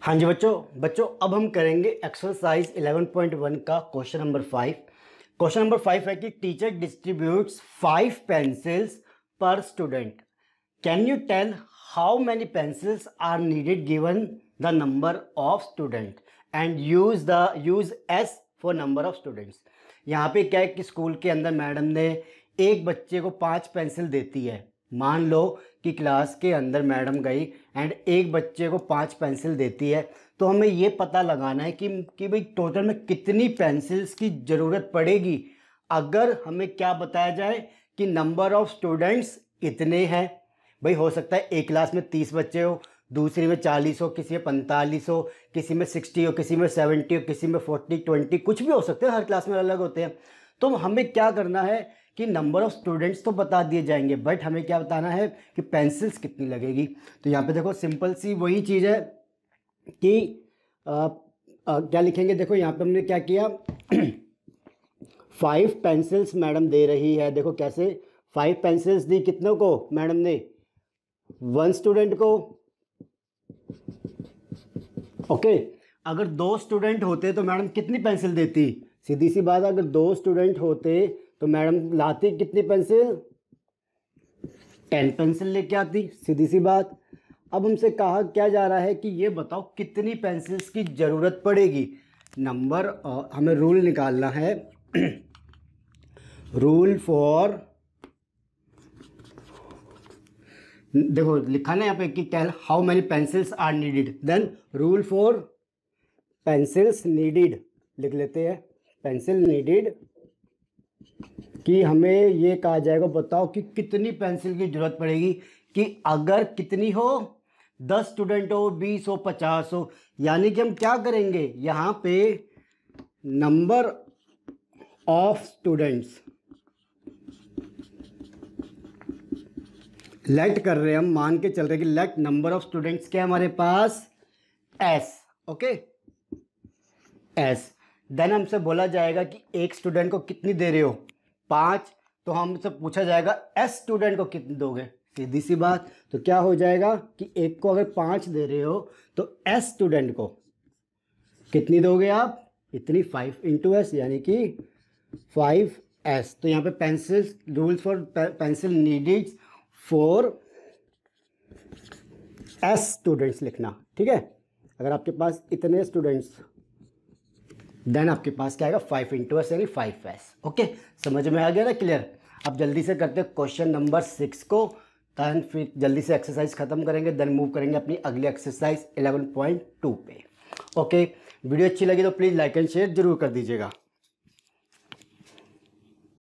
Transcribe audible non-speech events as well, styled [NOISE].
हाँ जी बच्चों बच्चों अब हम करेंगे एक्सरसाइज 11.1 का question number five question number five है कि teacher distributes five pencils per student can you tell how many pencils are needed given the number of student and use the use S for number of students यहाँ पे क्या है कि school के अंदर madam ने एक बच्चे को पांच पेंसिल देती है मान लो कि क्लास के अंदर मैडम गई एंड एक बच्चे को पांच पेंसिल देती है तो हमें ये पता लगाना है कि कि भाई टोटल में कितनी पेंसिल्स की ज़रूरत पड़ेगी अगर हमें क्या बताया जाए कि नंबर ऑफ स्टूडेंट्स इतने हैं भाई हो सकता है एक क्लास में तीस बच्चे हो दूसरी में चालीस हो किसी में पैंतालीस हो किसी में सिक्सटी हो किसी में सेवेंटी हो किसी में फोर्टी ट्वेंटी कुछ भी हो सकते हैं हर क्लास में अलग होते हैं तो हमें क्या करना है कि नंबर ऑफ़ स्टूडेंट्स तो बता दिए जाएंगे बट हमें क्या बताना है कि पेंसिल्स कितनी लगेगी तो यहाँ पे देखो सिंपल सी वही चीज़ है कि आ, आ, क्या लिखेंगे देखो यहाँ पे हमने क्या किया फाइव पेंसिल्स मैडम दे रही है देखो कैसे फाइव पेंसिल्स दी कितनों को मैडम ने वन स्टूडेंट को ओके okay. अगर दो स्टूडेंट होते तो मैडम कितनी पेंसिल देती सीधी सी बात अगर दो स्टूडेंट होते तो मैडम लाती कितनी पेंसिल टेन पेंसिल लेके आती सीधी सी बात अब हमसे कहा क्या जा रहा है कि ये बताओ कितनी पेंसिल्स की ज़रूरत पड़ेगी नंबर हमें रूल निकालना है [CLEARS THROAT] रूल फॉर देखो लिखा ना यहाँ पे कि कैल how many pencils are needed then rule for pencils needed लिख लेते हैं पेंसिल नीडेड कि हमें ये कहा जाएगा बताओ कि कितनी पेंसिल की ज़रूरत पड़ेगी कि अगर कितनी हो दस स्टूडेंट हो बीस हो पचास हो यानी कि हम क्या करेंगे यहाँ पे नंबर ऑफ स्टूडेंट्स लेट कर रहे हैं हम मान के चल रहे हैं कि लेट नंबर ऑफ स्टूडेंट्स क्या हमारे पास एस ओके एस देन हमसे बोला जाएगा कि एक स्टूडेंट को कितनी दे रहे हो पाँच तो हमसे पूछा जाएगा एस स्टूडेंट को कितनी दोगे सीधी सी बात तो क्या हो जाएगा कि एक को अगर पाँच दे रहे हो तो एस स्टूडेंट को कितनी दोगे आप इतनी फाइव इंटू एस यानी कि फाइव एस तो यहाँ पे pencil rules for pencil needed for S students लिखना ठीक है अगर आपके पास इतने स्टूडेंट्स देन आपके पास क्या आएगा फाइव इंटू एस यानी फाइव एस ओके समझ में आ गया ना क्लियर अब जल्दी से करते हैं क्वेश्चन नंबर सिक्स को दैन फिर जल्दी से एक्सरसाइज ख़त्म करेंगे देन मूव करेंगे अपनी अगली एक्सरसाइज 11.2 पे ओके वीडियो अच्छी लगी तो प्लीज़ लाइक एंड शेयर जरूर कर दीजिएगा